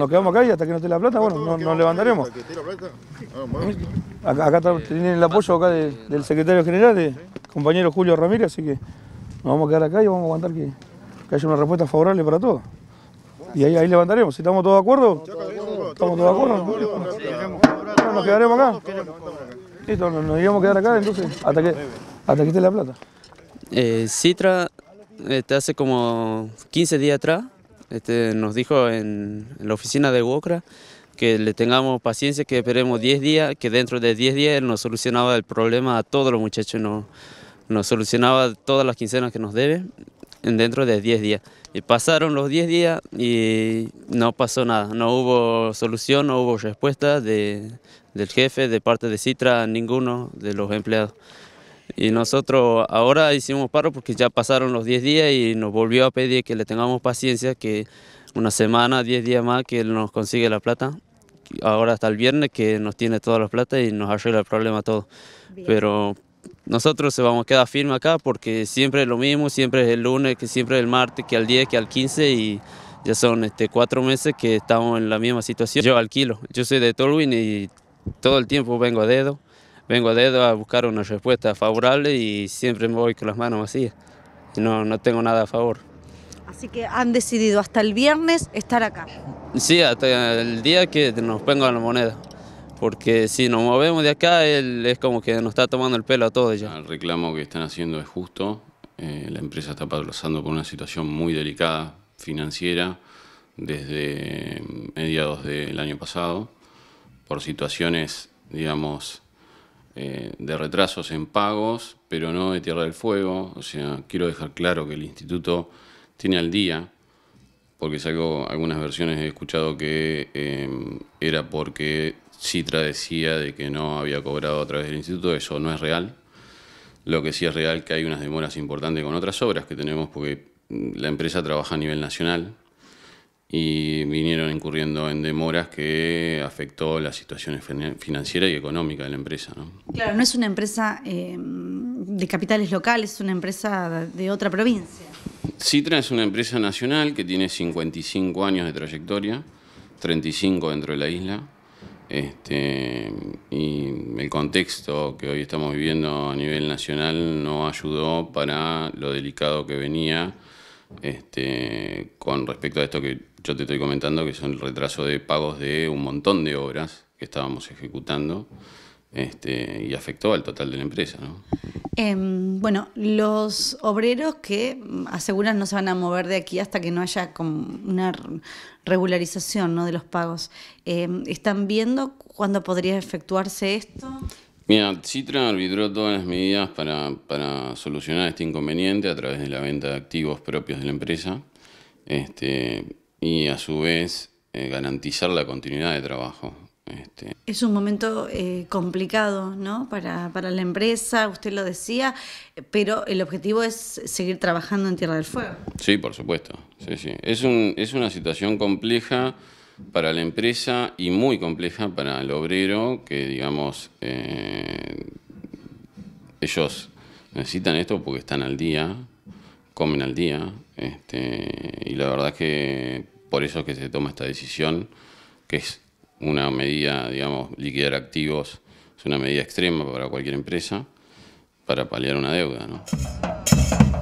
Nos quedamos acá y hasta que no esté la plata, bueno, nos levantaremos. Acá, ah, tienen el apoyo acá del secretario general, de compañero Julio Ramírez, así que nos vamos a quedar acá y vamos a aguantar que, haya una respuesta favorable para todos. Y ahí, ahí levantaremos, si estamos todos de acuerdo, estamos todos de acuerdo, nos quedaremos acá. Listo, nos, nos íbamos a quedar acá entonces hasta que, hasta que esté la plata. Eh, Citra, eh, hace como 15 días atrás, este, nos dijo en, la oficina de WOCRA que le tengamos paciencia, que esperemos 10 días, que dentro de 10 días nos solucionaba el problema a todos los muchachos, nos, solucionaba todas las quincenas que nos deben dentro de 10 días. Y pasaron los 10 días y no pasó nada, no hubo solución, no hubo respuesta del jefe, de parte de Citra, ninguno de los empleados. Y nosotros ahora hicimos paro porque ya pasaron los 10 días y nos volvió a pedir que le tengamos paciencia, que una semana, 10 días más que él nos consigue la plata. Ahora hasta el viernes que nos tiene toda la plata y nos arregla el problema todo. Pero nosotros se vamos a quedar firmes acá porque siempre es lo mismo, siempre es el lunes, que siempre es el martes, que al 10, que al 15 y ya son este, cuatro meses que estamos en la misma situación. Yo alquilo, yo soy de Tolwyn y todo el tiempo vengo a dedo vengo a dedo a buscar una respuesta favorable y siempre me voy con las manos vacías. No, tengo nada a favor. Así que han decidido hasta el viernes estar acá. Sí, hasta el día que nos pongan la moneda. Porque si nos movemos de acá, él es como que nos está tomando el pelo a todos ya. El reclamo que están haciendo es justo. Eh, la empresa está pasando por una situación muy delicada financiera desde eh, mediados del año pasado, por situaciones, digamos, eh, de retrasos en pagos, pero no de Tierra del Fuego. O sea, quiero dejar claro que el instituto tiene al día, porque salgo, algunas versiones he escuchado que eh, era porque Citra decía de que no había cobrado a través del instituto, eso no es real. Lo que sí es real es que hay unas demoras importantes con otras obras que tenemos porque mm, la empresa trabaja a nivel nacional, y vinieron incurriendo en demoras que afectó la situación financiera y económica de la empresa. Claro, no es una empresa em, de capitales locales, es una empresa de otra provincia. Citra es una empresa nacional que tiene 55 años de trayectoria, 35 dentro de la isla. Este, y el contexto que hoy estamos viviendo a nivel nacional no ayudó para lo delicado que venía este, con respecto a esto que yo te estoy comentando que son el retraso de pagos de un montón de obras que estábamos ejecutando este, y afectó al total de la empresa. ¿no? Em, bueno, los obreros que mm, aseguran no se van a mover de aquí hasta que no haya una regularización ¿no? de los pagos, em, ¿están viendo cuándo podría efectuarse esto? Mira, Citra arbitró todas las medidas para, para solucionar este inconveniente a través de la venta de activos propios de la empresa. Este, y a su vez eh, garantizar la continuidad de trabajo. Este. Es un momento eh, complicado ¿no? Para, la empresa, usted lo decía, pero el objetivo es seguir trabajando en Tierra del Fuego. Sí, por supuesto. Es, una situación compleja para la empresa y muy compleja para el obrero, que digamos, eh, ellos necesitan esto porque están al día, comen al día. Este, y la verdad es que por eso es que se toma esta decisión, que es una medida, digamos, liquidar activos, es una medida extrema para cualquier empresa, para paliar una deuda. ¿no?